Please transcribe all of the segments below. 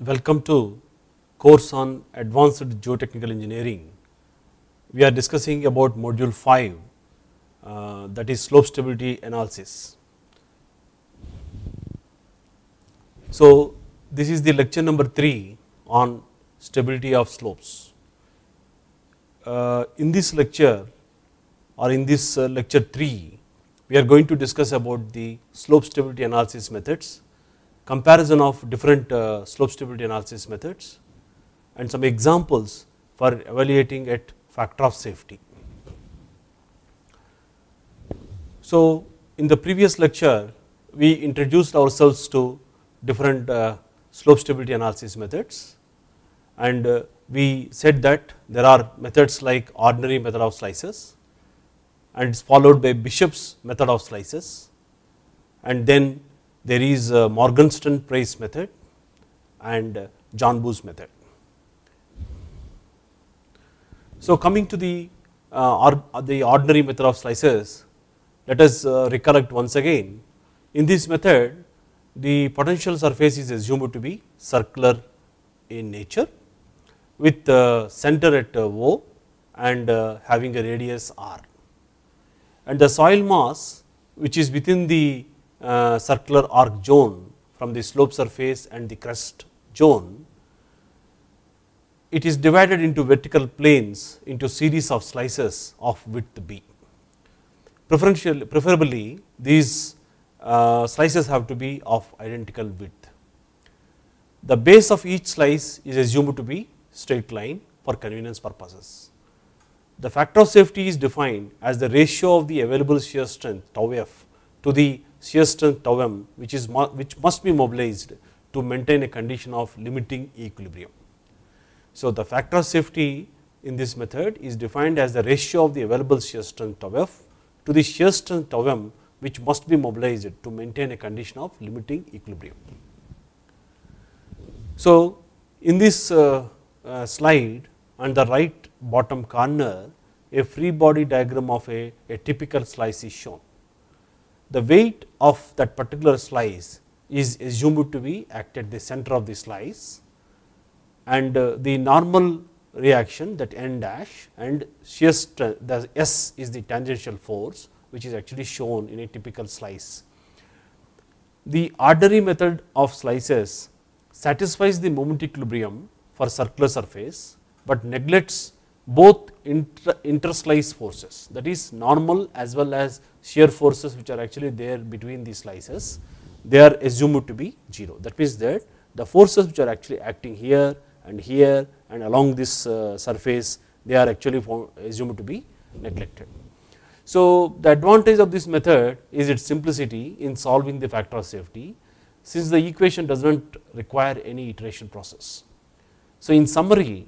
Welcome to course on advanced geotechnical engineering. We are discussing about module 5 uh, that is slope stability analysis. So, this is the lecture number 3 on stability of slopes. Uh, in this lecture or in this uh, lecture 3, we are going to discuss about the slope stability analysis methods comparison of different uh, slope stability analysis methods and some examples for evaluating at factor of safety. So, in the previous lecture we introduced ourselves to different uh, slope stability analysis methods and uh, we said that there are methods like ordinary method of slices and it is followed by Bishop's method of slices and then there is Morgenstern Price method and John Boos method. So coming to the, uh, or, uh, the ordinary method of slices, let us uh, recollect once again. In this method, the potential surface is assumed to be circular in nature with the center at O and having a radius r. And the soil mass which is within the uh, circular arc zone from the slope surface and the crust zone. It is divided into vertical planes into series of slices of width b. Preferentially, preferably these uh, slices have to be of identical width. The base of each slice is assumed to be straight line for convenience purposes. The factor of safety is defined as the ratio of the available shear strength tau f to the shear strength tau m which is which must be mobilized to maintain a condition of limiting equilibrium. So, the factor of safety in this method is defined as the ratio of the available shear strength tau f to the shear strength tau m which must be mobilized to maintain a condition of limiting equilibrium. So, in this uh, uh, slide on the right bottom corner a free body diagram of a, a typical slice is shown the weight of that particular slice is assumed to be acted the center of the slice and uh, the normal reaction that n dash and shear strength the S is the tangential force which is actually shown in a typical slice. The ordinary method of slices satisfies the moment equilibrium for circular surface, but neglects both inter interslice forces that is normal as well as shear forces which are actually there between these slices they are assumed to be 0 that means that the forces which are actually acting here and here and along this uh, surface they are actually assumed to be neglected. So, the advantage of this method is its simplicity in solving the factor of safety since the equation does not require any iteration process. So, in summary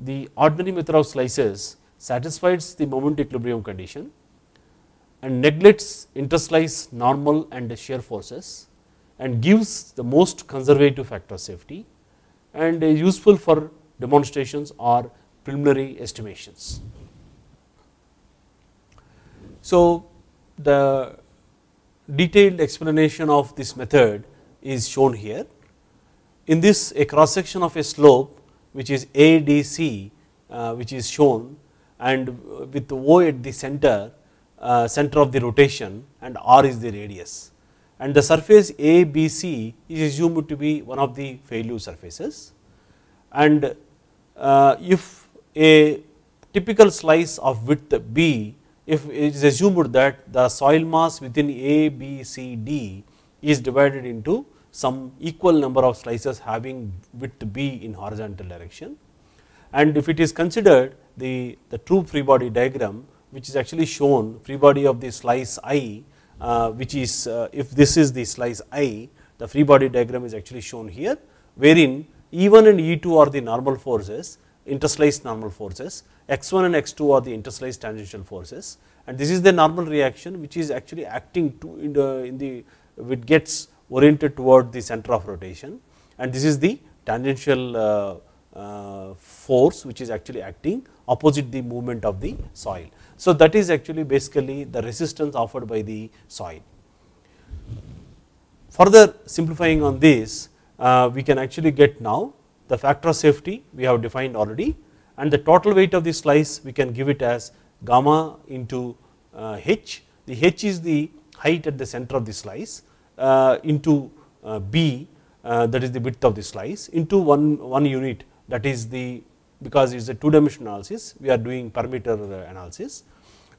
the ordinary method of slices satisfies the moment equilibrium condition and neglects interslice normal and shear forces and gives the most conservative factor safety and is useful for demonstrations or preliminary estimations. So, the detailed explanation of this method is shown here. In this a cross section of a slope which is ADC uh, which is shown and with O at the center, uh, center of the rotation and R is the radius. And the surface ABC is assumed to be one of the failure surfaces. And uh, if a typical slice of width B, if it is assumed that the soil mass within A, B, C, D is divided into some equal number of slices having width b in horizontal direction and if it is considered the, the true free body diagram which is actually shown free body of the slice i uh, which is uh, if this is the slice i the free body diagram is actually shown here wherein E1 and E2 are the normal forces interslice normal forces x1 and x2 are the interslice tangential forces and this is the normal reaction which is actually acting to in the, in the which gets oriented toward the center of rotation and this is the tangential uh, uh, force which is actually acting opposite the movement of the soil. So that is actually basically the resistance offered by the soil. Further simplifying on this, uh, we can actually get now the factor of safety we have defined already and the total weight of the slice we can give it as gamma into h. The h is the height at the center of the slice uh, into uh, B uh, that is the width of the slice into one, one unit that is the because it is a two dimensional analysis we are doing perimeter analysis.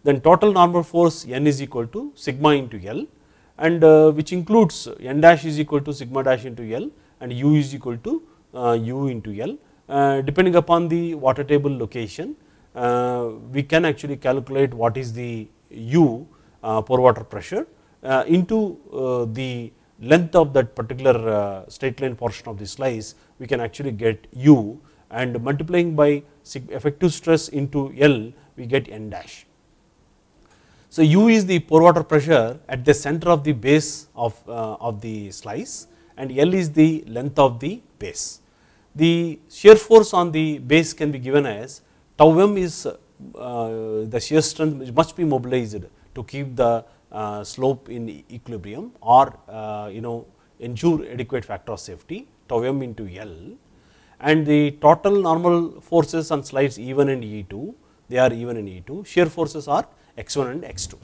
Then total normal force n is equal to sigma into L and which includes n dash is equal to sigma dash into L and u is equal to u into L uh, depending upon the water table location uh, we can actually calculate what is the u uh, pore water pressure uh, into uh, the length of that particular uh, straight line portion of the slice, we can actually get u and multiplying by effective stress into L, we get n dash. So u is the pore water pressure at the center of the base of, of the slice and L is the length of the base. The shear force on the base can be given as tau m is uh, the shear strength which must be mobilized to keep the uh, slope in equilibrium or uh, you know ensure adequate factor of safety tau m into L and the total normal forces on slides E1 and E2 they are E1 and E2 shear forces are x1 and x2.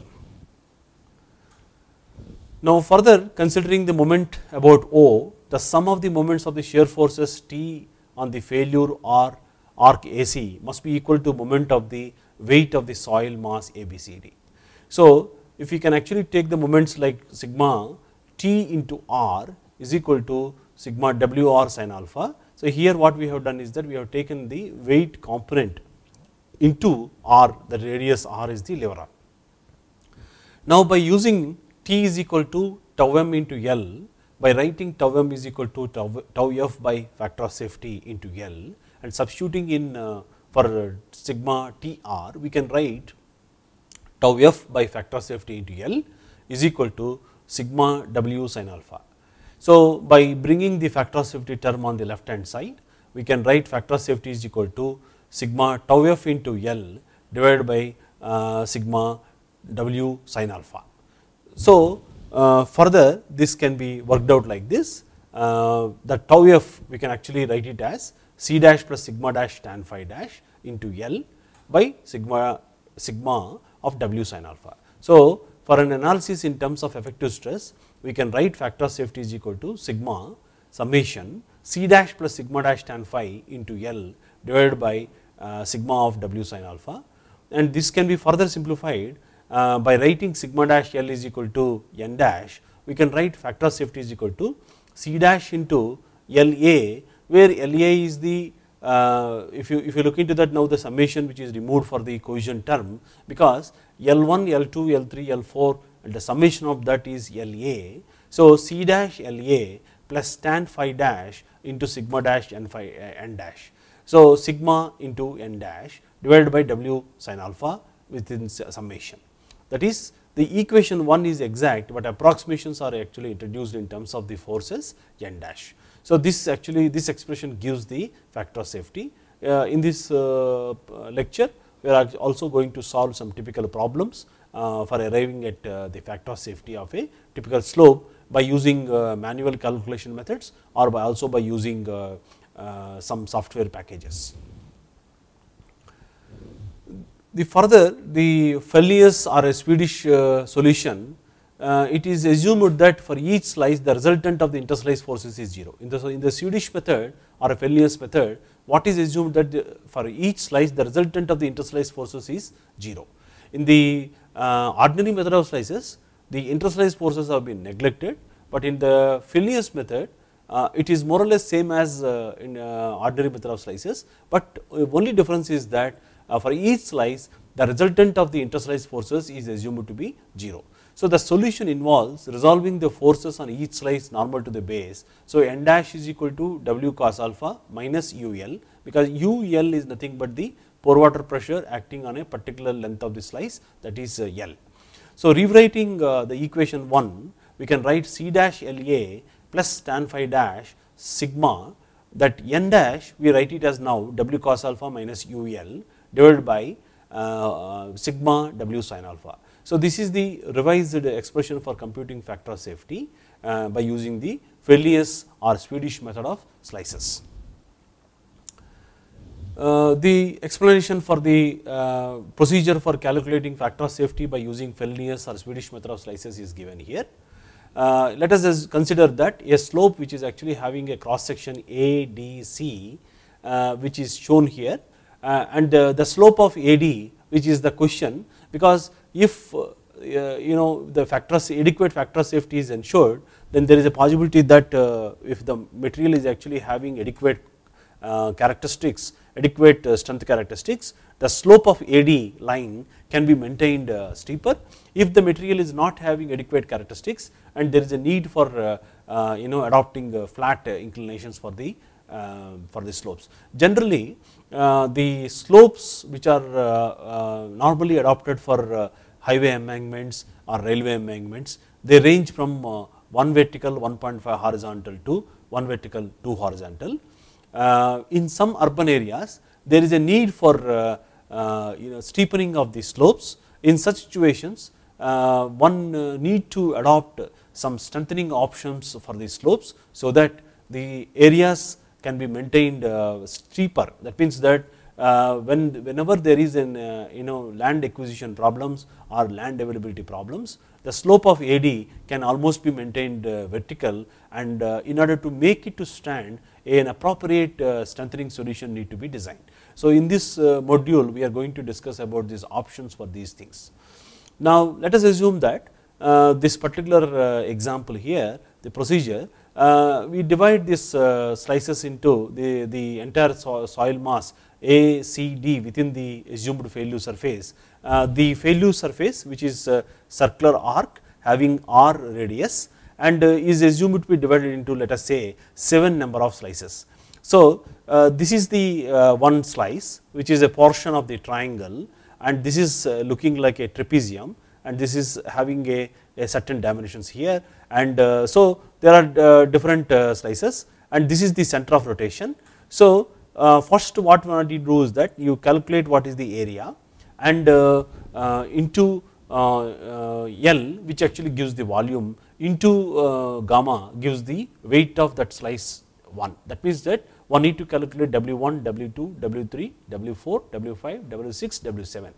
Now further considering the moment about O the sum of the moments of the shear forces T on the failure or arc AC must be equal to moment of the weight of the soil mass ABCD. So, if we can actually take the moments like sigma t into r is equal to sigma w r sin alpha. So, here what we have done is that we have taken the weight component into r the radius r is the lever arm. Now, by using t is equal to tau m into L by writing tau m is equal to tau, tau f by factor of safety into L and substituting in uh, for uh, sigma t r we can write tau f by factor safety into L is equal to sigma w sin alpha. So, by bringing the factor safety term on the left hand side, we can write factor safety is equal to sigma tau f into L divided by uh, sigma w sin alpha. So, uh, further this can be worked out like this uh, the tau f we can actually write it as c dash plus sigma dash tan phi dash into L by sigma sigma of W sin alpha. So, for an analysis in terms of effective stress, we can write factor of safety is equal to sigma summation C dash plus sigma dash tan phi into L divided by uh, sigma of W sin alpha and this can be further simplified uh, by writing sigma dash L is equal to N dash, we can write factor of safety is equal to C dash into L A where L A is the uh, if you if you look into that now the summation which is removed for the cohesion term because L1, L2, L3, L4 and the summation of that is LA. So C dash LA plus tan phi dash into sigma dash n phi uh, n dash. So sigma into n dash divided by W sin alpha within summation. That is the equation 1 is exact, but approximations are actually introduced in terms of the forces n dash. So, this actually this expression gives the factor of safety. Uh, in this uh, uh, lecture, we are also going to solve some typical problems for arriving at the factor of safety of a typical slope by using manual calculation methods or by also by using some software packages. The further the Fellius or a Swedish solution uh, it is assumed that for each slice the resultant of the interslice forces is 0. In the, so in the Swedish method or Felius method, what is assumed that the, uh, for each slice the resultant of the interslice forces is 0. In the uh, ordinary method of slices, the interslice forces have been neglected, but in the Felius method, uh, it is more or less same as uh, in uh, ordinary method of slices, but only difference is that for each slice the resultant of the interslice forces is assumed to be 0. So the solution involves resolving the forces on each slice normal to the base. So n dash is equal to W cos alpha minus UL because UL is nothing but the pore water pressure acting on a particular length of the slice that is uh, L. So rewriting uh, the equation 1 we can write C dash LA plus tan phi dash sigma that n dash we write it as now W cos alpha minus UL divided by uh, sigma W sin alpha. So, this is the revised expression for computing factor safety uh, by using the Felius or Swedish method of slices. Uh, the explanation for the uh, procedure for calculating factor safety by using Fellnius or Swedish method of slices is given here. Uh, let us consider that a slope which is actually having a cross section ADC uh, which is shown here uh, and uh, the slope of AD which is the question because if uh, you know the factor adequate factor safety is ensured then there is a possibility that uh, if the material is actually having adequate uh, characteristics adequate strength characteristics the slope of AD line can be maintained steeper if the material is not having adequate characteristics and there is a need for you know adopting flat inclinations for the for the slopes. Generally the slopes which are normally adopted for highway embankments or railway embankments. They range from uh, one vertical 1.5 horizontal to one vertical 2 horizontal. Uh, in some urban areas there is a need for uh, uh, you know steepening of the slopes. In such situations uh, one need to adopt some strengthening options for the slopes so that the areas can be maintained steeper that means that uh, when whenever there is an uh, you know land acquisition problems or land availability problems, the slope of AD can almost be maintained uh, vertical and uh, in order to make it to stand an appropriate uh, strengthening solution need to be designed. So, in this uh, module we are going to discuss about these options for these things. Now, let us assume that this particular example here the procedure uh, we divide these uh, slices into the, the entire soil mass A, C, D within the assumed failure surface. Uh, the failure surface which is circular arc having R radius and is assumed to be divided into let us say 7 number of slices. So, this is the one slice which is a portion of the triangle and this is looking like a trapezium and this is having a, a certain dimensions here and uh, so there are uh, different uh, slices and this is the center of rotation. So first what to do is that you calculate what is the area and into L which actually gives the volume into gamma gives the weight of that slice 1 that means that one need to calculate W1, W2, W3, W4, W5, W6, W7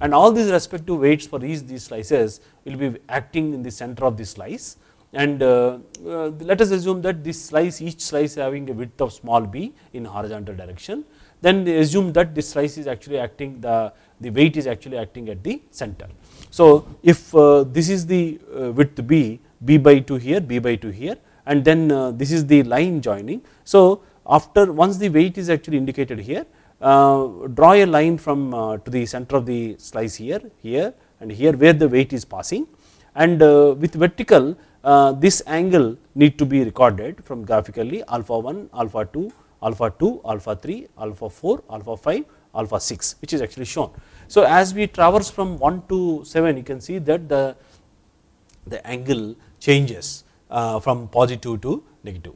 and all these respective weights for each these slices will be acting in the center of the slice and uh, uh, let us assume that this slice each slice having a width of small b in horizontal direction then assume that this slice is actually acting the, the weight is actually acting at the center. So if uh, this is the uh, width b, b by 2 here, b by 2 here and then uh, this is the line joining. So after once the weight is actually indicated here, uh, draw a line from to the center of the slice here, here and here where the weight is passing and with vertical uh, this angle need to be recorded from graphically alpha 1, alpha 2, alpha 2, alpha 3, alpha 4, alpha 5, alpha 6 which is actually shown. So, as we traverse from 1 to 7 you can see that the, the angle changes uh, from positive to negative.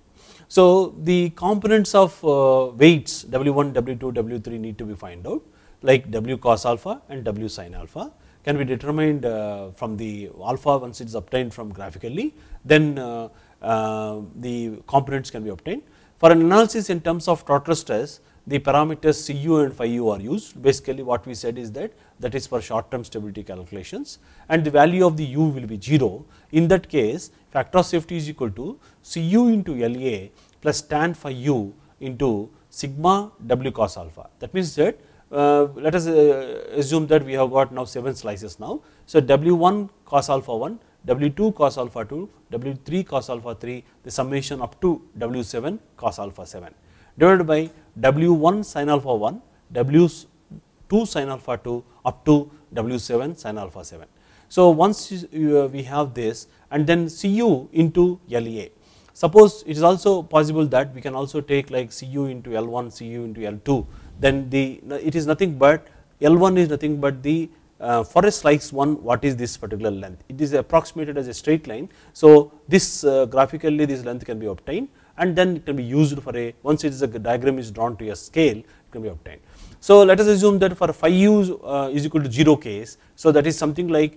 So, the components of uh, weights W1, W2, W3 need to be find out like W cos alpha and W sin alpha can be determined uh, from the alpha once it is obtained from graphically then uh, uh, the components can be obtained. For an analysis in terms of trotter stress the parameters Cu and phi u are used basically what we said is that that is for short term stability calculations and the value of the u will be 0. In that case factor of safety is equal to Cu into LA plus tan phi u into sigma w cos alpha that means that uh, let us uh, assume that we have got now 7 slices now. So W1 cos alpha 1, W2 cos alpha 2, W3 cos alpha 3, the summation up to W7 cos alpha 7 divided by W1 sin alpha 1, W2 sin alpha 2 up to W7 sin alpha 7. So once you, uh, we have this and then Cu into LA. Suppose it is also possible that we can also take like Cu into L1, Cu into L2 then the it is nothing but L1 is nothing but the uh, forest slice 1 what is this particular length it is approximated as a straight line. So this uh, graphically this length can be obtained and then it can be used for a once it is a diagram is drawn to a scale it can be obtained. So let us assume that for phi u uh, is equal to 0 case so that is something like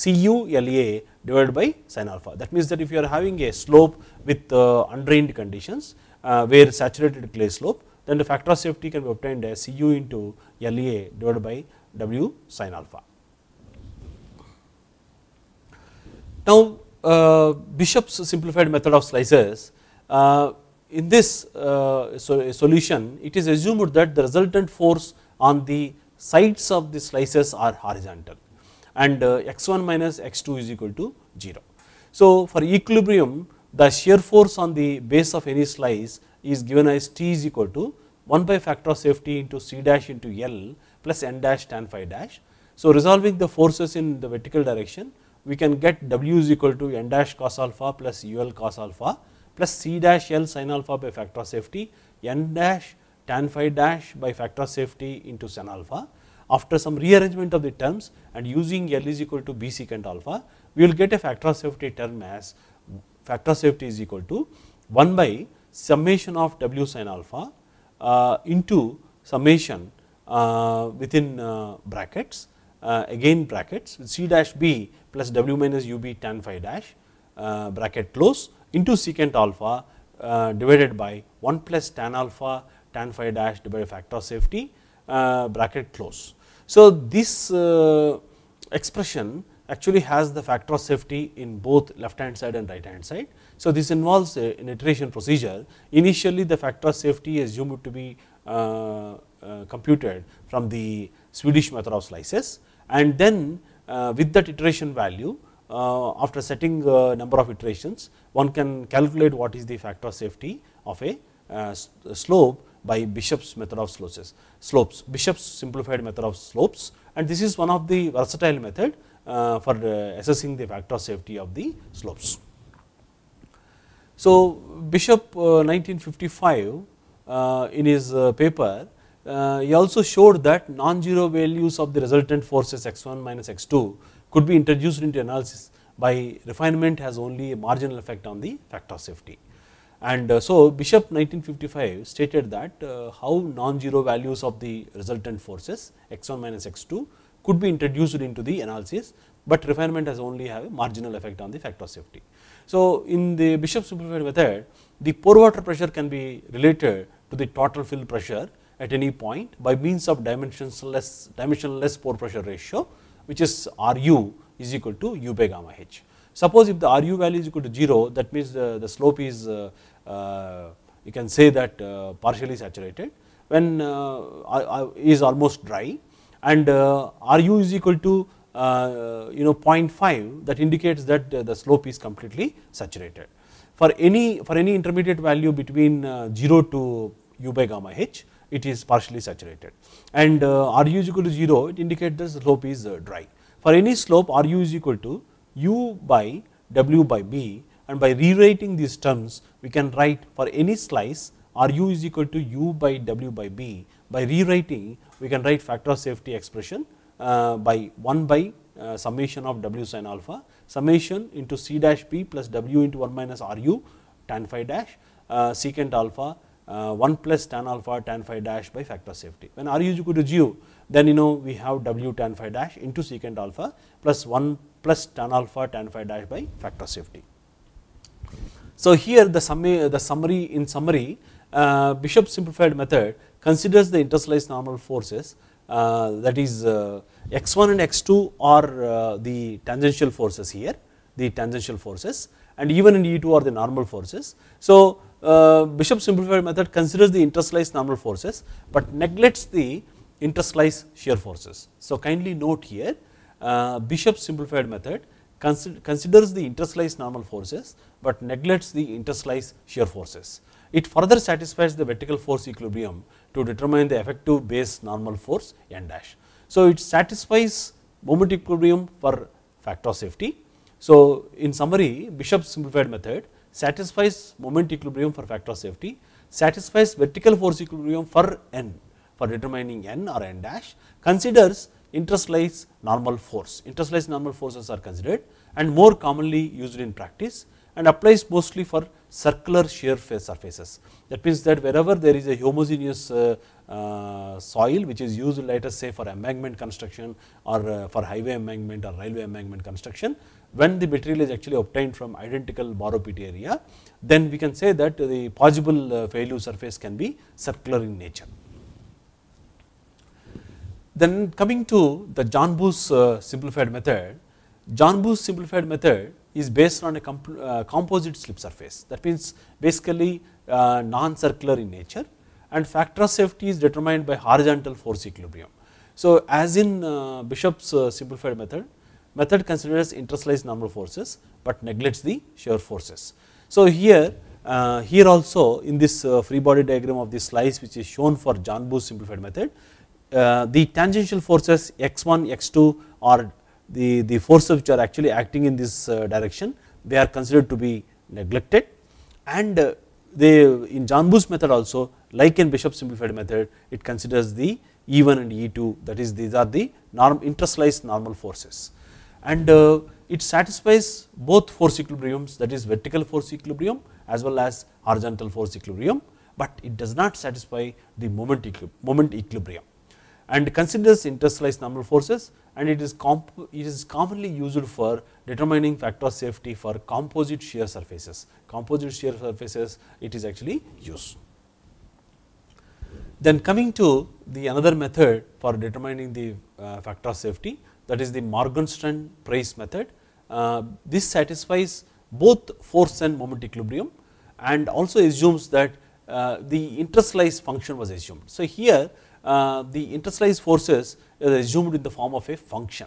cu La divided by sin alpha that means that if you are having a slope with uh, undrained conditions uh, where saturated clay slope then the factor of safety can be obtained as Cu into LA divided by W sin alpha. Now, uh, Bishop's simplified method of slices, uh, in this uh, so solution it is assumed that the resultant force on the sides of the slices are horizontal and uh, x1 minus x2 is equal to 0. So, for equilibrium the shear force on the base of any slice is given as t is equal to 1 by factor of safety into c dash into L plus n dash tan phi dash. So, resolving the forces in the vertical direction we can get W is equal to n dash cos alpha plus UL cos alpha plus C dash L sin alpha by factor of safety n dash tan phi dash by factor of safety into sin alpha. After some rearrangement of the terms and using L is equal to B secant alpha, we will get a factor of safety term as factor of safety is equal to 1 by summation of W sin alpha uh, into summation uh, within uh, brackets again brackets C dash B plus W minus UB tan phi dash bracket close into secant alpha divided by 1 plus tan alpha tan phi dash divided by factor of safety bracket close. So this expression actually has the factor of safety in both left hand side and right hand side. So this involves an iteration procedure. Initially the factor of safety is assumed to be uh, uh, computed from the Swedish method of slices and then uh, with that iteration value uh, after setting a number of iterations one can calculate what is the factor of safety of a uh, slope by Bishop's method of slopes, slopes, Bishop's simplified method of slopes and this is one of the versatile method uh, for assessing the factor of safety of the slopes. So, Bishop 1955 uh, uh, in his uh, paper he also showed that non-zero values of the resultant forces x1 minus x2 could be introduced into analysis by refinement has only a marginal effect on the factor safety. And so, Bishop 1955 stated that how non-zero values of the resultant forces x1 minus x2 could be introduced into the analysis, but refinement has only have a marginal effect on the factor safety. So in the Bishop simplified method, the pore water pressure can be related to the total fill pressure at any point by means of dimensionless, dimensionless pore pressure ratio which is Ru is equal to u by gamma h. Suppose if the Ru value is equal to 0 that means the, the slope is uh, uh, you can say that uh, partially saturated when uh, is almost dry and uh, Ru is equal to uh, you know 0.5 that indicates that uh, the slope is completely saturated. For any for any intermediate value between uh, 0 to u by gamma h it is partially saturated and ru is equal to 0 it indicates that the slope is dry. For any slope ru is equal to u by w by b and by rewriting these terms we can write for any slice ru is equal to u by w by b by rewriting we can write factor of safety expression uh, by 1 by uh, summation of w sin alpha summation into c dash p plus w into 1 minus ru tan phi dash uh, secant alpha 1 plus tan alpha tan phi dash by factor safety. When R U is equal to 0 then you know we have w tan phi dash into secant alpha plus 1 plus tan alpha tan phi dash by factor safety. So, here the, summa, the summary in summary uh, Bishop simplified method considers the interslace normal forces uh, that is uh, x1 and x2 are uh, the tangential forces here, the tangential forces and E1 and E2 are the normal forces. So, uh, Bishop simplified method considers the interslice normal forces, but neglects the interslice shear forces. So, kindly note here uh, Bishop simplified method considers the interslice normal forces, but neglects the interslice shear forces. It further satisfies the vertical force equilibrium to determine the effective base normal force n dash. So, it satisfies moment equilibrium for factor of safety. So, in summary Bishop's simplified method satisfies moment equilibrium for factor of safety, satisfies vertical force equilibrium for n for determining n or n dash, considers interstitial normal force. Interstitial normal forces are considered and more commonly used in practice and applies mostly for circular shear face surfaces. That means that wherever there is a homogeneous uh, uh, soil which is used let us say for embankment construction or uh, for highway embankment or railway embankment construction, when the material is actually obtained from identical borrow pit area, then we can say that the possible uh, failure surface can be circular in nature. Then coming to the John Booth uh, simplified method, John Booth simplified method is based on a comp uh, composite slip surface that means basically uh, non-circular in nature and factor of safety is determined by horizontal force equilibrium. So, as in uh, Bishop's uh, simplified method, method considers interslice normal forces, but neglects the shear forces. So, here uh, here also in this uh, free body diagram of this slice which is shown for John Boo's simplified method, uh, the tangential forces x1, x2 are the, the forces which are actually acting in this uh, direction they are considered to be neglected and uh, they in John Booth's method also like in Bishop simplified method it considers the E1 and E2 that is these are the norm interslice normal forces and uh, it satisfies both force equilibriums that is vertical force equilibrium as well as horizontal force equilibrium but it does not satisfy the moment, equi moment equilibrium and considers interslice normal forces and it is, it is commonly used for determining factor of safety for composite shear surfaces. Composite shear surfaces it is actually used. Then coming to the another method for determining the uh, factor of safety that is the Morgenstern Price method. Uh, this satisfies both force and moment equilibrium and also assumes that uh, the interslice function was assumed. So, here uh, the interslice forces assumed in the form of a function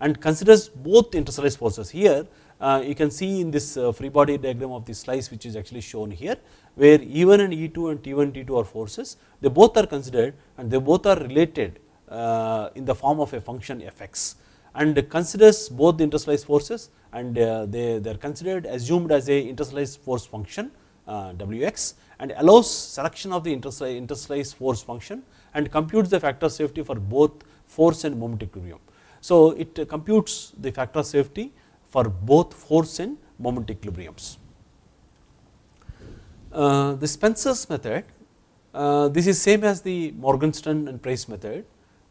and considers both interslice forces. Here uh, you can see in this uh, free body diagram of the slice which is actually shown here where E1 and E2 and T1 T2 are forces they both are considered and they both are related uh, in the form of a function fx and considers both the interslice forces and uh, they, they are considered assumed as a interslice force function uh, wx and allows selection of the interslice force function and computes the factor safety for both force and moment equilibrium. So it computes the factor of safety for both force and moment equilibriums. Uh, the Spencer's method, uh, this is same as the Morgenstern and Price method,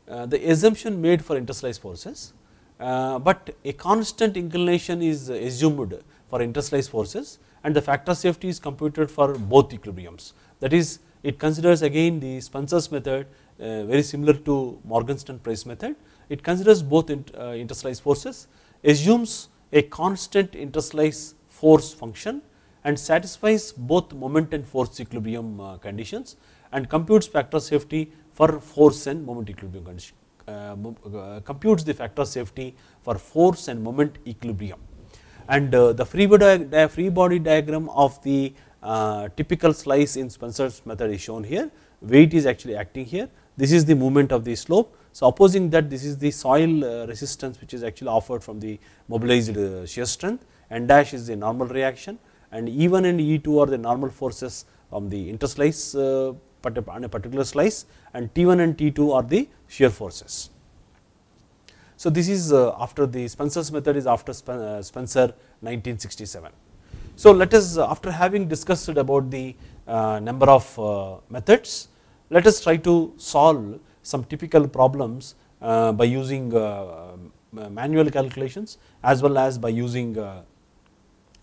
uh, the assumption made for interslice forces, uh, but a constant inclination is assumed for interslice forces and the factor of safety is computed for both equilibriums. That is it considers again the Spencer's method uh, very similar to Morgenstern price method. It considers both in, uh, interstice forces, assumes a constant interslice force function and satisfies both moment and force equilibrium uh, conditions and computes factor safety for force and moment equilibrium condition. Uh, computes the factor safety for force and moment equilibrium and uh, the free body, free body, diagram of the uh, typical slice in Spencer's method is shown here weight is actually acting here this is the movement of the slope. So opposing that this is the soil uh, resistance which is actually offered from the mobilized uh, shear strength and dash is the normal reaction and E1 and E2 are the normal forces from the interslice uh, on a particular slice and T1 and T2 are the shear forces. So this is after the Spencer's method is after Spencer 1967. So let us after having discussed about the number of methods let us try to solve some typical problems uh, by using uh, manual calculations as well as by using uh,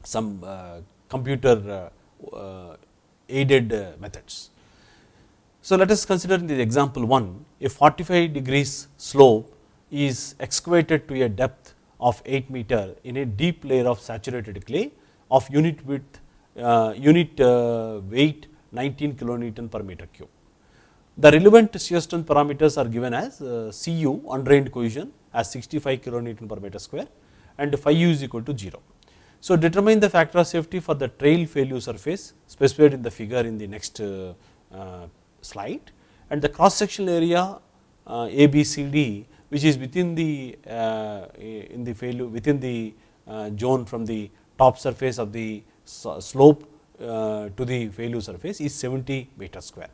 some uh, computer uh, uh, aided methods. So, let us consider in the example 1 a 45 degrees slope is excavated to a depth of 8 meter in a deep layer of saturated clay of unit width unit weight 19 kilonewton per meter cube. The relevant shear strength parameters are given as uh, Cu undrained cohesion as 65 Newton per meter square and phi u is equal to 0. So, determine the factor of safety for the trail failure surface specified in the figure in the next uh, uh, slide and the cross sectional area uh, A, B, C, D which is within the uh, in the failure within the uh, zone from the top surface of the slope uh, to the failure surface is 70 meter square.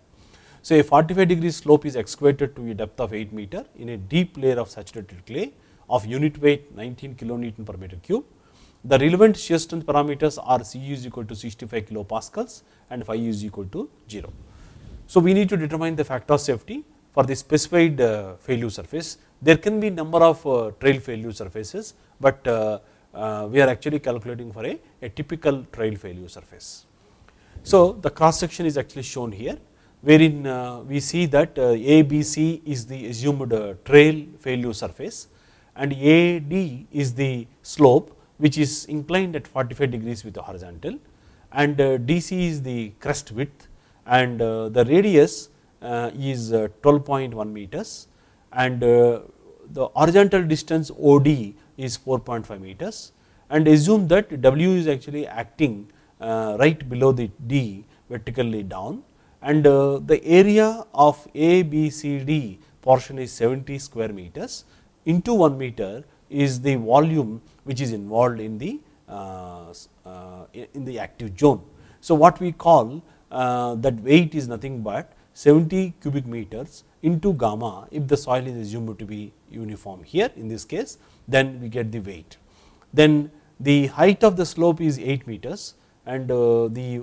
So, a 45 degree slope is excavated to a depth of 8 meter in a deep layer of saturated clay of unit weight 19 kilonewton per meter cube. The relevant shear strength parameters are Cu is equal to 65 kilo pascals and phi is equal to 0. So, we need to determine the factor of safety for the specified uh, failure surface. There can be number of uh, trail failure surfaces, but uh, uh we are actually calculating for a, a typical trail failure surface. So, the cross section is actually shown here wherein uh, we see that uh, ABC is the assumed uh, trail failure surface and AD is the slope which is inclined at 45 degrees with the horizontal and DC is the crest width and the radius is 12.1 meters and the horizontal distance OD is 4.5 meters and assume that W is actually acting right below the D vertically down and uh, the area of A, B, C, D portion is 70 square meters into 1 meter is the volume which is involved in the uh, uh, in the active zone. So, what we call uh, that weight is nothing but 70 cubic meters into gamma if the soil is assumed to be uniform here in this case then we get the weight. Then the height of the slope is 8 meters and uh, the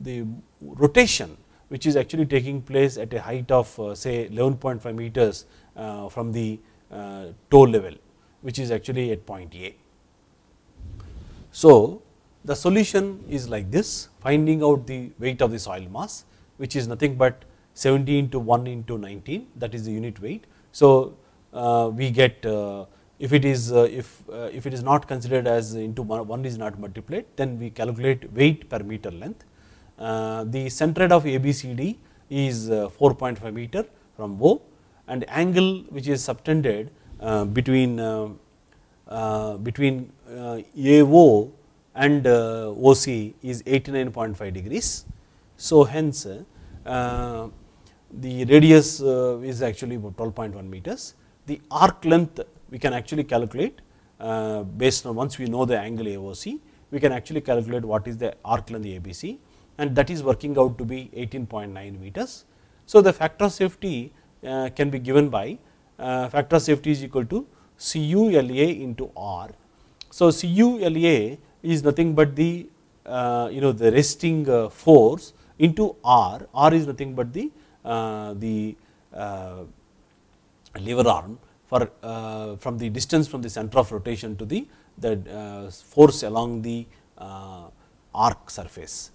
the rotation which is actually taking place at a height of uh, say 11.5 meters uh, from the uh, toe level, which is actually at point A. So, the solution is like this finding out the weight of the soil mass which is nothing but 17 to 1 into 19 that is the unit weight. So, uh, we get uh, if it is uh, if, if it is not considered as into 1 is not multiplied then we calculate weight per meter length uh, the centroid of ABCD is uh, 4.5 meter from O and angle which is subtended uh, between between AO and OC is 89.5 degrees. So hence the radius is actually 12.1 meters. The arc length we can actually calculate based on once we know the angle AOC, we can actually calculate what is the arc length ABC and that is working out to be 18.9 meters. So, the factor of safety uh, can be given by uh, factor of safety is equal to CULA into R. So, CULA is nothing but the uh, you know the resting uh, force into R, R is nothing but the uh, the uh, lever arm for from the distance from the center of rotation to the the force along the arc surface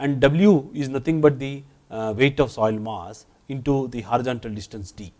and W is nothing but the uh, weight of soil mass into the horizontal distance d.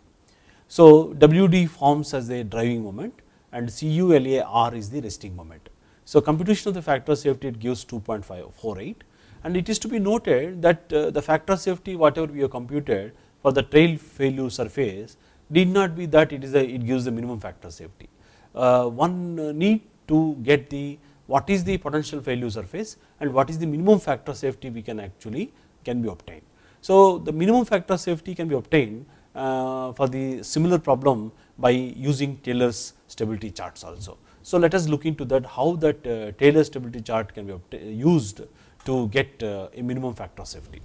So, WD forms as a driving moment and CULAR is the resting moment. So, computation of the factor of safety it gives 2.548 and it is to be noted that uh, the factor of safety whatever we have computed for the trail failure surface did not be that it is a, it gives the minimum factor of safety. Uh, one uh, need to get the what is the potential failure surface and what is the minimum factor safety we can actually can be obtained. So, the minimum factor safety can be obtained uh, for the similar problem by using Taylor's stability charts also. So, let us look into that how that uh, Taylor stability chart can be used to get uh, a minimum factor safety.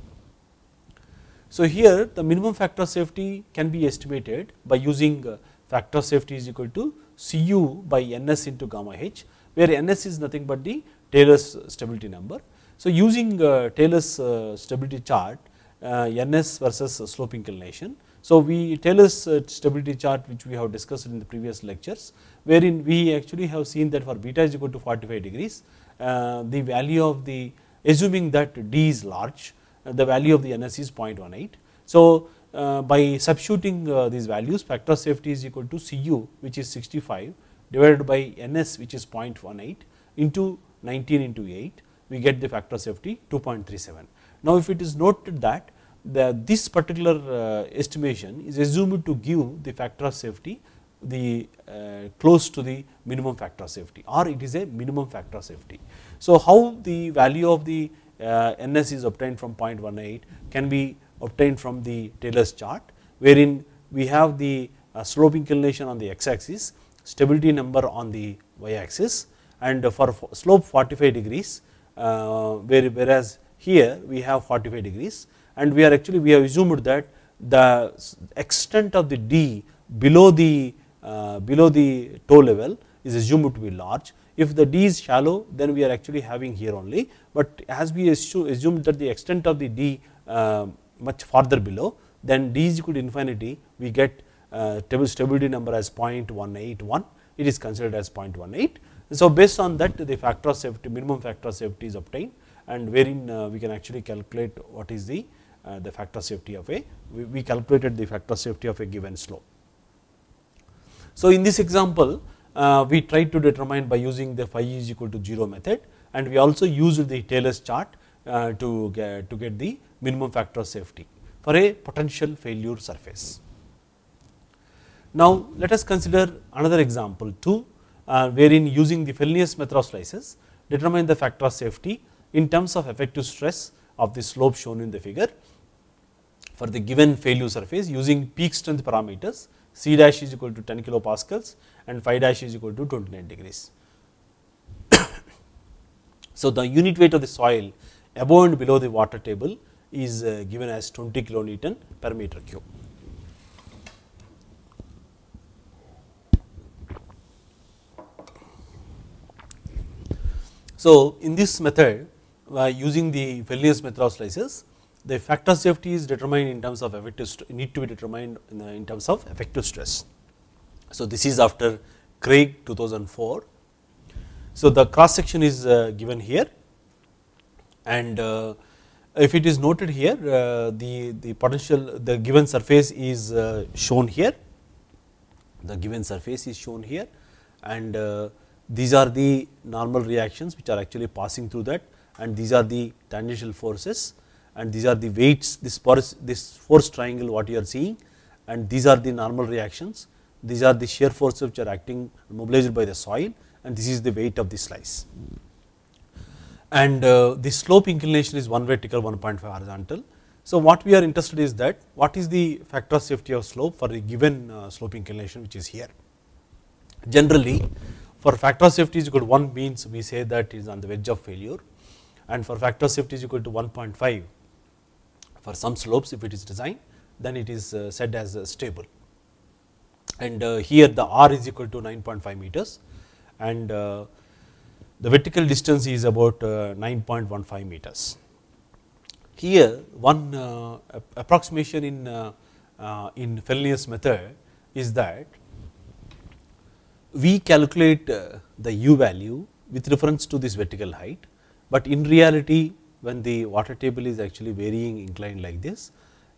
So, here the minimum factor safety can be estimated by using uh, factor safety is equal to Cu by Ns into gamma h where ns is nothing but the Taylor's stability number. So, using uh, Taylor's uh, stability chart uh, ns versus slope inclination. So, we Taylor's stability chart which we have discussed in the previous lectures wherein we actually have seen that for beta is equal to 45 degrees the value of the assuming that d is large the value of the ns is 0.18. So, by substituting these values factor safety is equal to Cu which is 65 divided by ns which is 0.18 into 19 into 8 we get the factor safety 2.37. Now if it is noted that this particular uh, estimation is assumed to give the factor safety the uh, close to the minimum factor safety or it is a minimum factor safety. So how the value of the uh, NS is obtained from 0.18 can be obtained from the Taylor's chart wherein we have the uh, slope inclination on the x axis stability number on the y axis and for slope 45 degrees uh, whereas here we have 45 degrees and we are actually we have assumed that the extent of the d below the uh, below the toe level is assumed to be large. If the d is shallow then we are actually having here only but as we assume that the extent of the d uh, much farther below then d is equal to infinity we get uh, table stability number as 0.181, it is considered as 0.18. So, based on that the factor of safety minimum factor of safety is obtained and wherein uh, we can actually calculate what is the, uh, the factor of safety of a, we, we calculated the factor of safety of a given slope. So, in this example uh, we tried to determine by using the phi is equal to 0 method and we also used the Taylor's chart uh, to, get, to get the minimum factor of safety for a potential failure surface. Now, let us consider another example two, uh, wherein using the Filnius method of slices determine the factor of safety in terms of effective stress of the slope shown in the figure for the given failure surface using peak strength parameters C dash is equal to 10 kilo pascals and phi dash is equal to 29 degrees. so, the unit weight of the soil above and below the water table is uh, given as 20 kilonewton per meter cube. So, in this method by uh, using the Vilnius method of slices the factor of safety is determined in terms of effective need to be determined in, uh, in terms of effective stress. So, this is after Craig 2004. So, the cross section is uh, given here and if it is noted here the, the potential the given surface is shown here the given surface is shown here and these are the normal reactions which are actually passing through that and these are the tangential forces and these are the weights this force, this force triangle what you are seeing and these are the normal reactions. These are the shear forces which are acting mobilized by the soil and this is the weight of the slice. And uh, the slope inclination is 1 vertical 1.5 horizontal. So, what we are interested is that what is the factor of safety of slope for a given uh, slope inclination which is here. Generally for factor of safety is equal to 1 means we say that is on the edge of failure and for factor of safety is equal to 1.5 for some slopes if it is designed then it is uh, said as uh, stable. And uh, here the r is equal to 9.5 meters and the vertical distance is about 9.15 meters. Here one approximation in, in Fellner's method is that we calculate uh, the u value with reference to this vertical height, but in reality when the water table is actually varying inclined like this,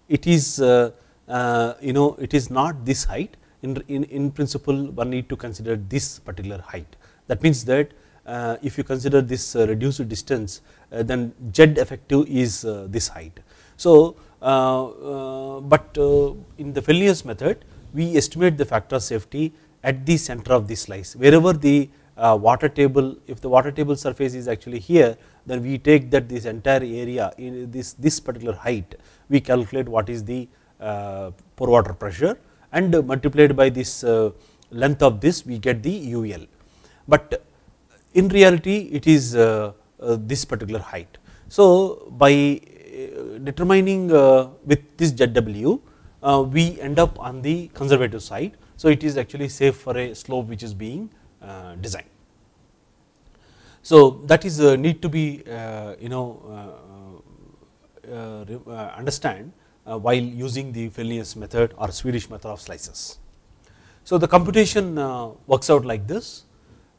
it is uh, uh, you know it is not this height in, in, in principle one need to consider this particular height. That means that if you consider this reduced distance then z effective is this height. So, but in the Felonius method we estimate the factor safety at the center of the slice. Wherever the uh, water table, if the water table surface is actually here, then we take that this entire area in this, this particular height, we calculate what is the uh, pore water pressure and multiplied by this uh, length of this we get the UL. But in reality it is uh, uh, this particular height. So by uh, determining with this ZW we end up on the conservative side so, it is actually safe for a slope which is being uh, designed. So, that is uh, need to be uh, you know understand while using the Vilnius method or Swedish method of slices. So, the computation works out like this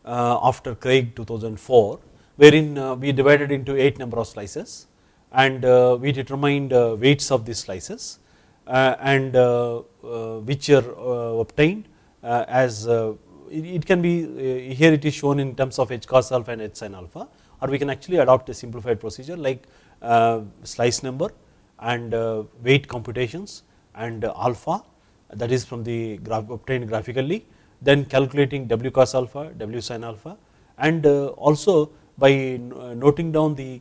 after Craig 2004 wherein we divided into 8 number of slices and we determined weights of these slices uh, and uh, uh, which are obtained as it, can be here it is shown in terms of h cos alpha and h sin alpha or we can actually adopt a simplified procedure like slice number and weight computations and alpha that is from the graph obtained graphically then calculating w cos alpha w sin alpha and also by noting down the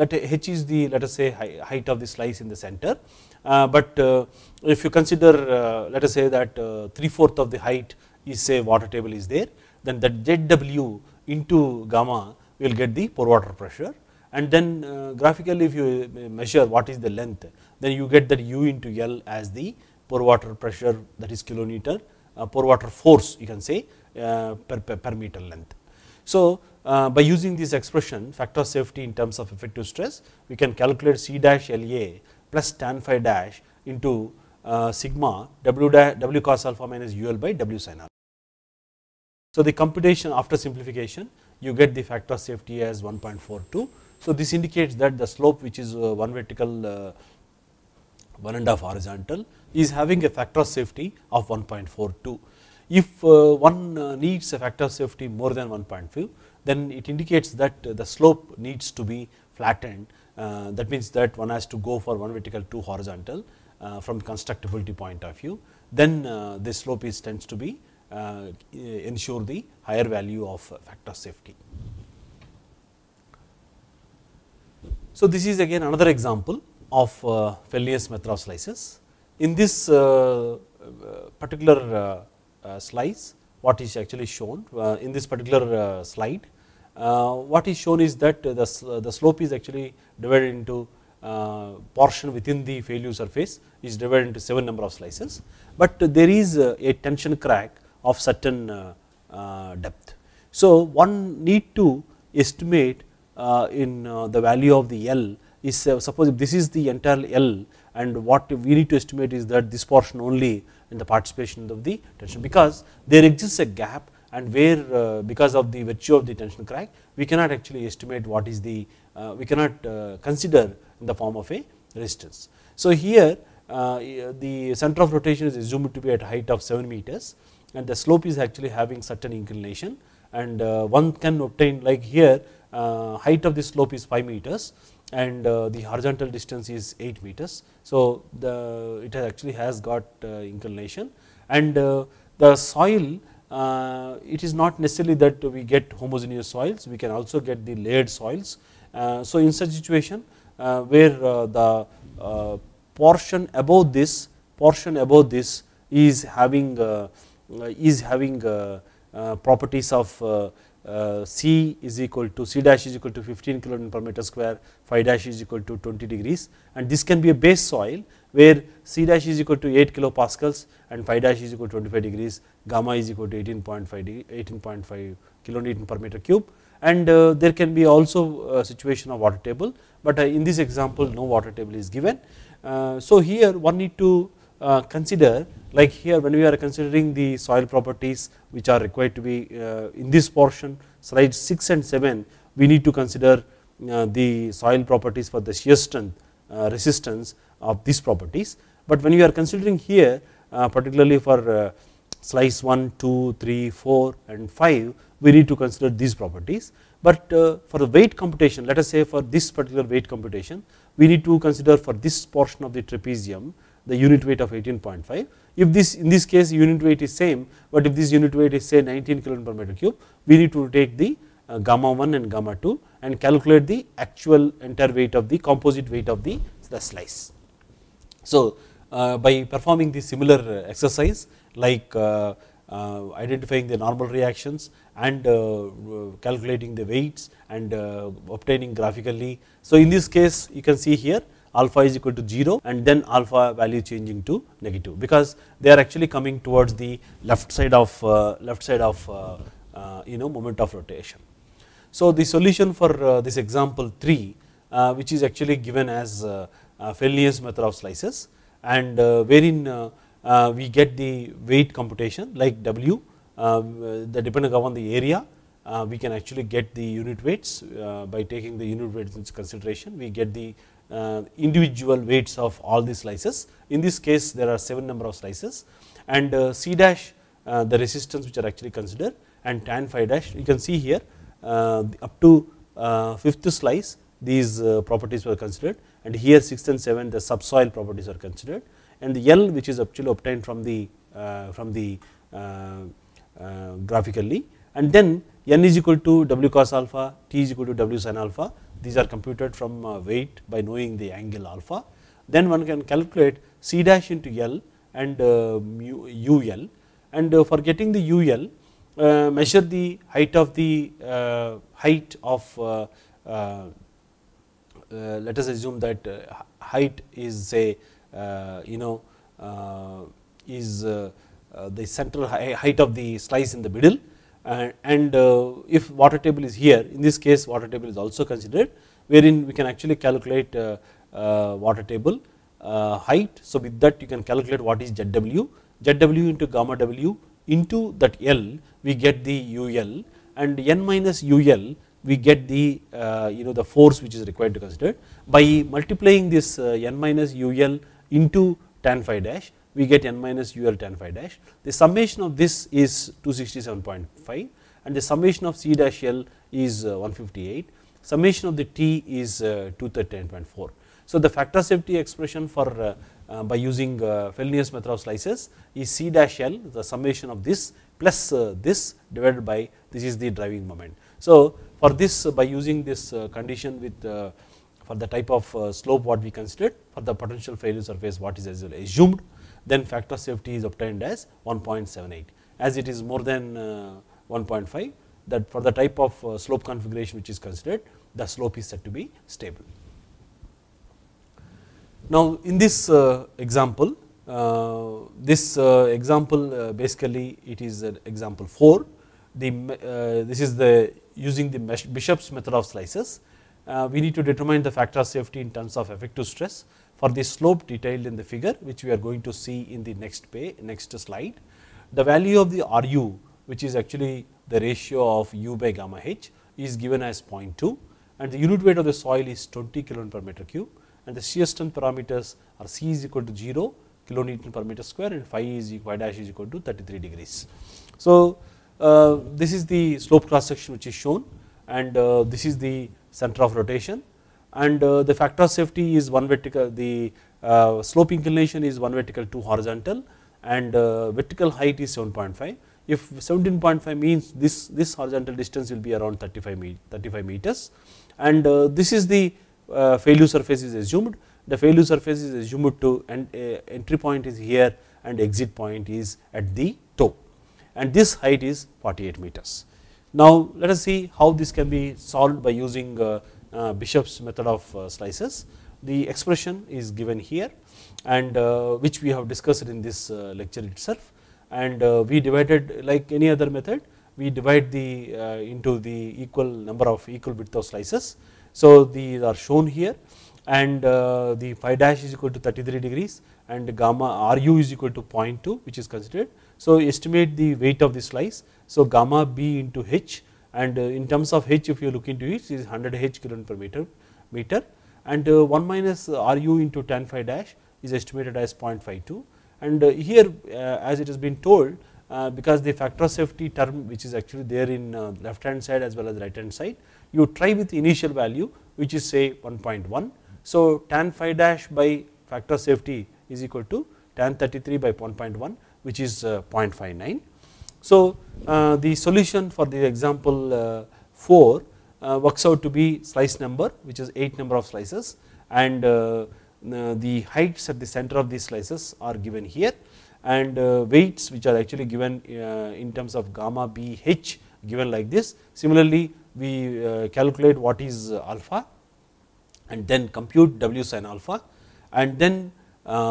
let h is the let us say height of the slice in the center uh, but uh, if you consider uh, let us say that uh, 3 fourth of the height is say water table is there then that ZW into gamma will get the pore water pressure and then uh, graphically if you measure what is the length then you get that u into L as the pore water pressure that is kilonewton, uh, pore water force you can say uh, per, per, meter length. So by using this expression factor of safety in terms of effective stress we can calculate C dash LA plus tan phi dash into uh, sigma w, dash, w cos alpha minus u l by w sin alpha. So, the computation after simplification you get the factor of safety as 1.42. So, this indicates that the slope which is uh, one vertical uh, one and a half horizontal is having a factor of safety of 1.42. If uh, one uh, needs a factor of safety more than 1.5 then it indicates that the slope needs to be flattened uh, that means that one has to go for one vertical, two horizontal uh, from constructability point of view. Then uh, this slope is tends to be uh, ensure the higher value of uh, factor safety. So, this is again another example of uh, Felius method of slices. In this uh, particular slice, what is actually shown in this particular slide, uh, what is shown is that the, the slope is actually divided into uh, portion within the failure surface is divided into 7 number of slices, but there is a tension crack of certain uh, depth. So, one need to estimate in the value of the L is suppose if this is the entire L and what we need to estimate is that this portion only in the participation of the tension because there exists a gap and where uh, because of the virtue of the tension crack we cannot actually estimate what is the uh, we cannot uh, consider in the form of a resistance. So here the center of rotation is assumed to be at height of 7 meters and the slope is actually having certain inclination and one can obtain like here height of the slope is 5 meters and the horizontal distance is 8 meters. So the it actually has got inclination and the soil uh, it is not necessarily that we get homogeneous soils, we can also get the layered soils. Uh, so, in such situation uh, where uh, the uh, portion above this portion above this is having uh, is having properties of C is equal to C dash is equal to 15 kilonewton per meter square, phi dash is equal to 20 degrees and this can be a base soil where C dash is equal to 8 kilopascals and phi dash is equal to 25 degrees, gamma is equal to 18.5 18.5 kilonewton per meter cube and uh, there can be also a situation of water table, but uh, in this example no water table is given. Uh, so here one need to uh, consider like here when we are considering the soil properties which are required to be uh, in this portion slide 6 and 7 we need to consider uh, the soil properties for the shear strength resistance of these properties. But when we are considering here uh, particularly for uh, slice 1, 2, 3, 4 and 5 we need to consider these properties. But uh, for the weight computation let us say for this particular weight computation we need to consider for this portion of the trapezium the unit weight of 18.5. If this in this case unit weight is same, but if this unit weight is say 19 kilonewton per meter cube, we need to take the uh, gamma 1 and gamma 2 and calculate the actual entire weight of the composite weight of the, the slice. So, uh, by performing the similar exercise like uh, uh, identifying the normal reactions and calculating the weights and obtaining graphically. So, in this case you can see here alpha is equal to 0 and then alpha value changing to negative because they are actually coming towards the left side of uh, left side of uh, uh, you know moment of rotation. So the solution for this example 3 which is actually given as uh, Fellner's method of slices and uh, wherein uh, we get the weight computation like W um, that depending upon the area we can actually get the unit weights by taking the unit weights into consideration we get the individual weights of all the slices. In this case there are 7 number of slices and C dash the resistance which are actually considered and tan phi dash you can see here up to fifth slice these properties were considered and here six and seven, the subsoil properties are considered and the L which is actually obtained from the uh, from the uh, uh, graphically and then n is equal to w cos alpha, t is equal to w sin alpha these are computed from uh, weight by knowing the angle alpha. Then one can calculate c dash into L and uh, mu UL and uh, for getting the UL measure the height of the height of uh, let us assume that uh, height is say uh, you know is the central height of the slice in the middle and if water table is here in this case water table is also considered wherein we can actually calculate water table height. So, with that you can calculate what is ZW, ZW into gamma W into that L we get the UL and N minus UL we get the uh, you know the force which is required to consider. By multiplying this uh, n minus ul into tan phi dash we get n minus ul tan phi dash. The summation of this is 267.5 and the summation of c dash l is uh, 158. Summation of the t is 239.4. So the factor safety expression for by using uh, Fellner's method of slices is c dash l the summation of this plus this divided by this is the driving moment. So for this uh, by using this uh, condition with uh, for the type of slope what we considered for the potential failure surface what is assumed then factor safety is obtained as 1.78 as it is more than 1.5 that for the type of slope configuration which is considered the slope is said to be stable. Now in this example this example basically it is example 4 the uh, this is the using the Bishop's method of slices. Uh, we need to determine the factor of safety in terms of effective stress for the slope detailed in the figure which we are going to see in the next pay next slide. The value of the RU which is actually the ratio of U by gamma H is given as 0.2 and the unit weight of the soil is 20 kN per meter cube and the shear strength parameters are C is equal to 0 kilonewton per meter square and phi is y dash is equal to 33 degrees. So, uh, this is the slope cross section which is shown and uh, this is the center of rotation and uh, the factor of safety is one vertical the uh, slope inclination is one vertical two horizontal and uh, vertical height is 7.5 if 17.5 means this this horizontal distance will be around 35 me, 35 meters and this is the failure surface is assumed the failure surface is assumed to and entry point is here and exit point is at the toe and this height is 48 meters. Now let us see how this can be solved by using uh, uh, Bishop's method of uh, slices. The expression is given here and uh, which we have discussed in this uh, lecture itself and uh, we divided like any other method we divide the into the equal number of equal width of slices. So these are shown here and the phi dash is equal to 33 degrees and gamma ru is equal to 0.2 which is considered so estimate the weight of the slice. So gamma b into h and uh, in terms of h if you look into it, it is 100 h kilonewton per meter, meter and uh, 1 minus ru into tan phi dash is estimated as 0.52 and uh, here as it has been told because the factor of safety term which is actually there in left hand side as well as right hand side you try with initial value which is say 1.1. So tan phi dash by factor of safety is equal to tan 33 by 1.1 which is uh, 0.59. So, uh, the solution for the example uh, 4 works out to be slice number which is 8 number of slices and the heights at the center of these slices are given here and weights which are actually given in terms of gamma b h given like this. Similarly, we calculate what is alpha and then compute w sin alpha and then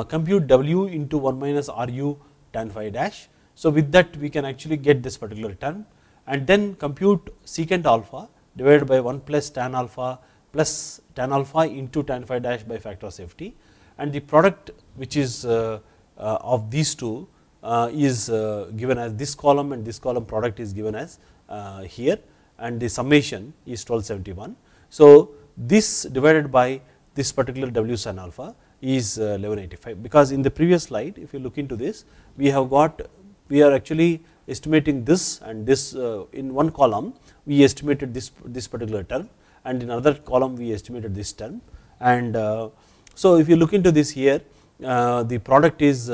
compute w into 1 minus r u tan phi dash. So, with that we can actually get this particular term and then compute secant alpha divided by 1 plus tan alpha plus tan alpha into tan phi dash by factor of safety and the product which is uh, uh, of these two uh, is uh, given as this column and this column product is given as uh, here and the summation is 1271. So, this divided by this particular W sin alpha is 1185 uh, because in the previous slide if you look into this we have got we are actually estimating this and this uh, in one column we estimated this this particular term and in another column we estimated this term and uh, so if you look into this here the product is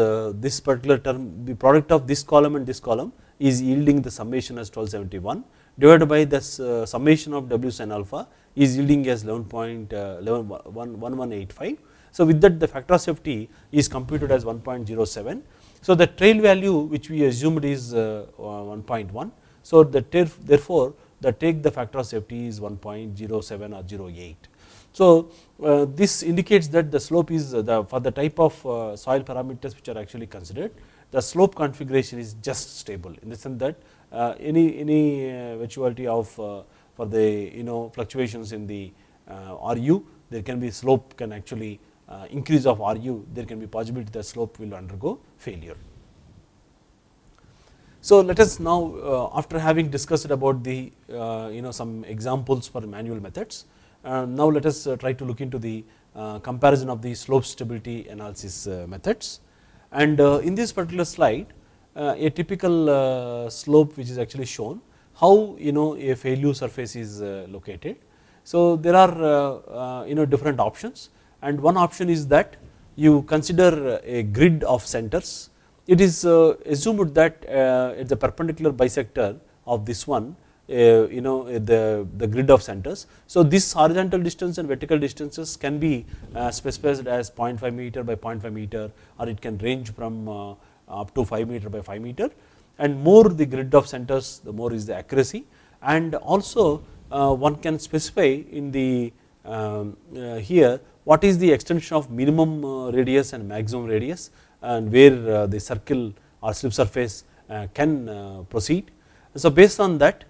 this particular term the product of this column and this column is yielding the summation as 1271 divided by the summation of W sin alpha is yielding as 11.1185 so with that the factor of safety is computed as 1.07. So the trail value which we assumed is uh, uh, 1.1. So the therefore the take the factor of safety is 1.07 or 0.08. So uh, this indicates that the slope is uh, the, for the type of uh, soil parameters which are actually considered the slope configuration is just stable in the sense that uh, any any eventuality of for the you know fluctuations in the RU there can be slope can actually uh, increase of Ru, there can be possibility the slope will undergo failure. So let us now, uh, after having discussed about the uh, you know some examples for manual methods, uh, now let us uh, try to look into the uh, comparison of the slope stability analysis methods. And in this particular slide, a typical slope which is actually shown, how you know a failure surface is located. So there are you know different options and one option is that you consider uh, a grid of centers. It is uh, assumed that uh, it's a perpendicular bisector of this one uh, you know the, the grid of centers. So this horizontal distance and vertical distances can be uh, specified as 0.5 meter by 0.5 meter or it can range from uh, up to 5 meter by 5 meter and more the grid of centers the more is the accuracy and also one can specify in the um, here what is the extension of minimum uh, radius and maximum radius and where uh, the circle or slip surface uh, can proceed. So, based on that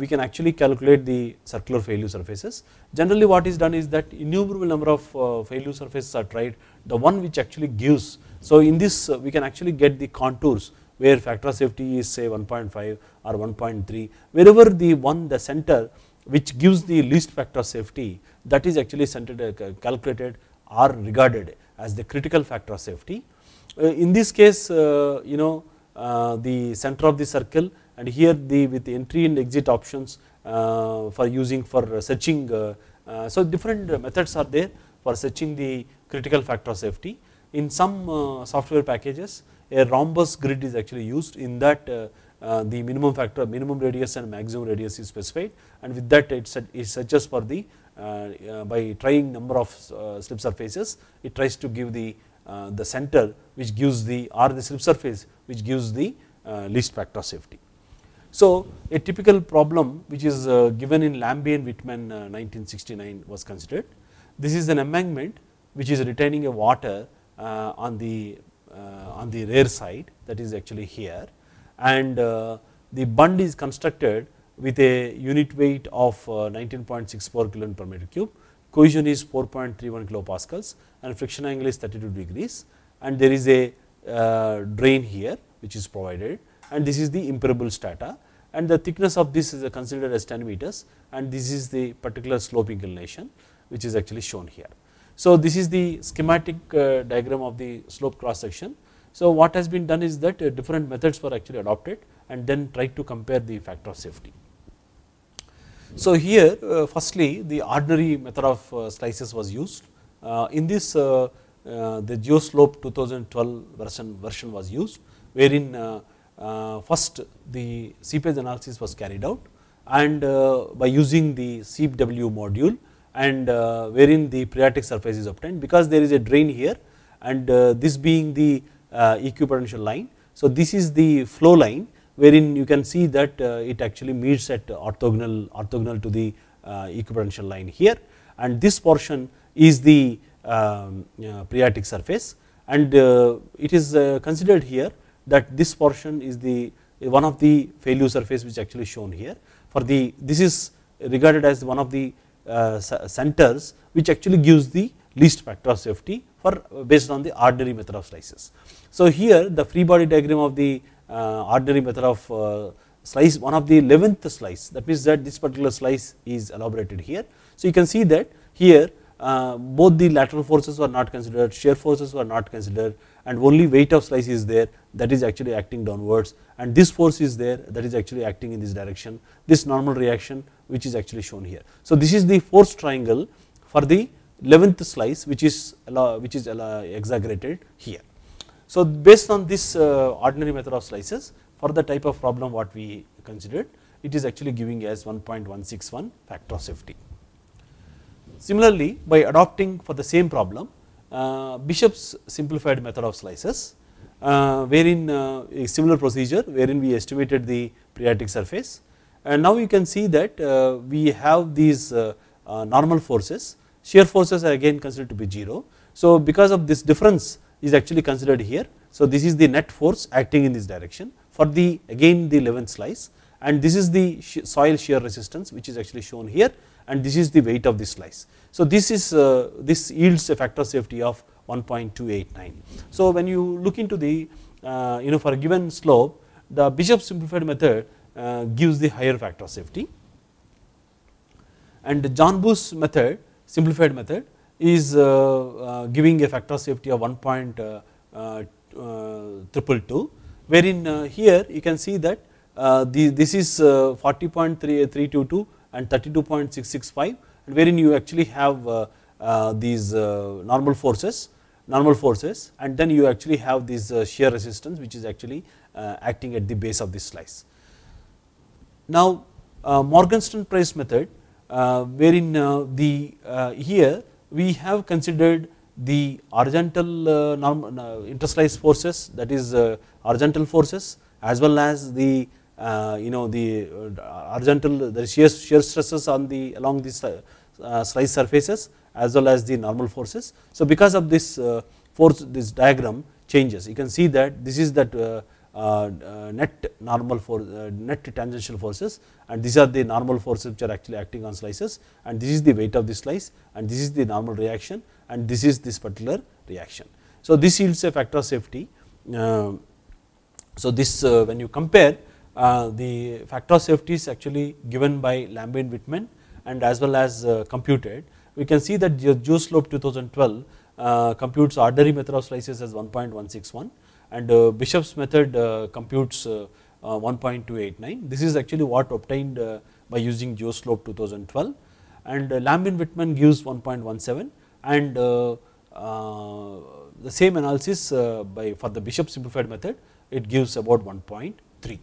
we can actually calculate the circular failure surfaces. Generally what is done is that innumerable number of failure surfaces are tried the one which actually gives. So, in this we can actually get the contours where factor of safety is say 1.5 or 1.3 wherever the one the center which gives the least factor of safety that is actually uh, calculated are regarded as the critical factor of safety. Uh, in this case uh, you know the center of the circle and here the with the entry and exit options for using for searching. so different methods are there for searching the critical factor of safety. In some software packages a rhombus grid is actually used in that the minimum factor minimum radius and maximum radius is specified and with that it, it searches for the uh, uh, by trying number of uh, slip surfaces, it tries to give the, the center which gives the or the slip surface which gives the least factor safety. So, a typical problem which is given in Lambie and Whitman 1969 was considered. This is an embankment which is retaining a water on the on the rear side that is actually here and the bund is constructed with a unit weight of 19.64 uh, kilon per meter cube. Cohesion is 4.31 kilopascals and friction angle is 32 degrees and there is a uh, drain here which is provided and this is the impermeable strata and the thickness of this is considered as 10 meters and this is the particular slope inclination which is actually shown here. So, this is the schematic uh, diagram of the slope cross section. So, what has been done is that uh, different methods were actually adopted and then tried to compare the factor of safety. So, here uh, firstly the ordinary method of uh, slices was used. Uh, in this the GeoSlope 2012 version, version was used wherein first the seepage analysis was carried out and by using the CW module and wherein the periodic surface is obtained because there is a drain here and this being the equipotential line. So, this is the flow line wherein you can see that uh, it actually meets at orthogonal, orthogonal to the uh, equipotential line here and this portion is the um, uh, periodic surface and it is considered here that this portion is the one of the failure surface which is actually shown here for the this is regarded as one of the centers which actually gives the least factor of safety for based on the ordinary method of slices. So here the free body diagram of the uh, ordinary method of uh, slice one of the 11th slice that means that this particular slice is elaborated here. So you can see that here uh, both the lateral forces were not considered, shear forces were not considered and only weight of slice is there that is actually acting downwards and this force is there that is actually acting in this direction, this normal reaction which is actually shown here. So this is the force triangle for the 11th slice which is uh, which is exaggerated here. So based on this uh, ordinary method of slices for the type of problem what we considered it is actually giving as 1.161 factor of safety. Similarly by adopting for the same problem uh, Bishop's simplified method of slices uh, wherein a similar procedure wherein we estimated the periodic surface and now you can see that we have these normal forces shear forces are again considered to be 0. So because of this difference is actually considered here. So this is the net force acting in this direction for the again the 11 slice and this is the soil shear resistance which is actually shown here and this is the weight of the slice. So this is uh, this yields a factor safety of 1.289. So when you look into the uh, you know for a given slope the Bishop simplified method uh, gives the higher factor safety and John Booth's method simplified method is uh, uh, giving a factor of safety of 1.222 uh, wherein here you can see that this is 40.3322 and 32.665 and wherein you actually have these normal forces normal forces and then you actually have this shear resistance which is actually acting at the base of this slice. Now Morgenstern price method wherein the here we have considered the horizontal uh, norm, uh, forces that is uh, horizontal forces as well as the uh, you know the uh, horizontal the shear, shear stresses on the along the uh, slice surfaces as well as the normal forces. So because of this force this diagram changes you can see that this is that uh, uh, net normal for uh, net tangential forces and these are the normal forces which are actually acting on slices and this is the weight of the slice and this is the normal reaction and this is this particular reaction. So, this yields a factor of safety. so, this when you compare the factor of safety is actually given by Lambie and Whitman and as well as computed. We can see that your Joe slope 2012 computes ordinary method of slices as 1.161 and uh, Bishop's method uh, computes uh, uh, 1.289. This is actually what obtained by using GeoSlope 2012 and Lambin-Whitman gives 1.17 and the same analysis by for the Bishop simplified method it gives about 1.3.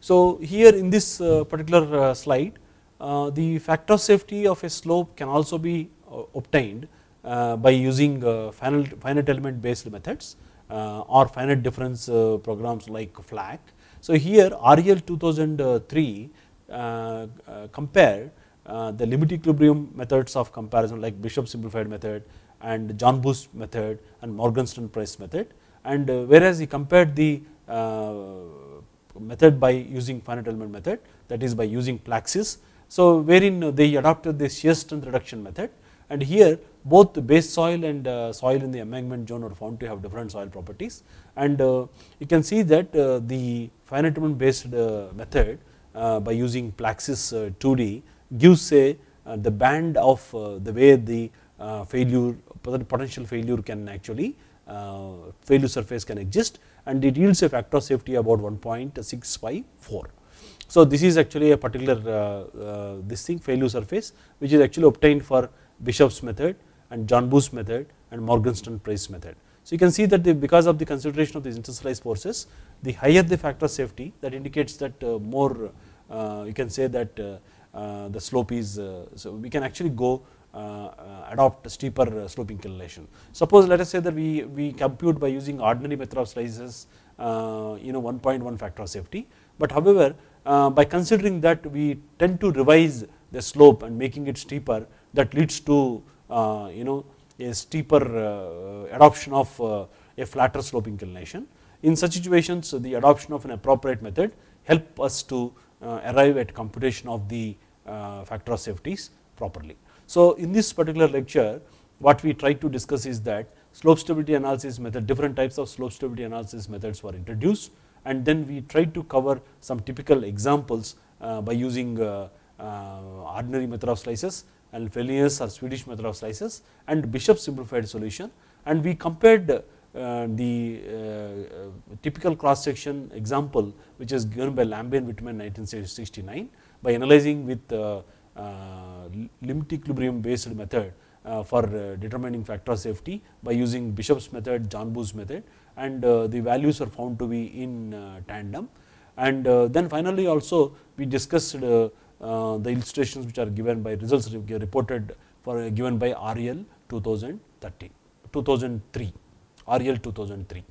So, here in this particular slide the factor of safety of a slope can also be obtained uh, by using uh, finite, finite element based methods uh, or finite difference programs like FLAC. So, here REL 2003 compared the limit equilibrium methods of comparison like Bishop simplified method and John Booth method and Morgenstern Price method and whereas he compared the method by using finite element method that is by using Plaxis. So, wherein they adopted the shear strength reduction method and here both base soil and uh, soil in the embankment zone are found to have different soil properties and uh, you can see that uh, the finite element based method by using Plaxis 2D gives a the band of the way the failure potential failure can actually failure surface can exist and it yields a factor of safety about 1.654. So this is actually a particular this thing failure surface which is actually obtained for Bishop's method and John Booth method and Morgenstern Price method. So you can see that the, because of the consideration of these internalized forces, the higher the factor of safety that indicates that uh, more uh, you can say that uh, the slope is, so we can actually go adopt steeper sloping correlation. Suppose let us say that we, we compute by using ordinary method of slices uh, you know 1.1 factor of safety. But however, uh, by considering that we tend to revise the slope and making it steeper that leads to uh, you know a steeper uh, adoption of uh, a flatter slope inclination. In such situations the adoption of an appropriate method help us to arrive at computation of the factor of safeties properly. So, in this particular lecture what we try to discuss is that slope stability analysis method different types of slope stability analysis methods were introduced and then we tried to cover some typical examples by using ordinary method of slices and Vilnius or Swedish method of slices and Bishop's simplified solution and we compared uh, the uh, typical cross section example which is given by Lambe and Whitman 1969 by analyzing with uh, uh, limit equilibrium based method uh, for uh, determining factor of safety by using Bishop's method, John Boo's method and the values are found to be in tandem. And then finally also we discussed uh, the illustrations which are given by results reported for uh, given by REL 2013, 2003, REL 2003.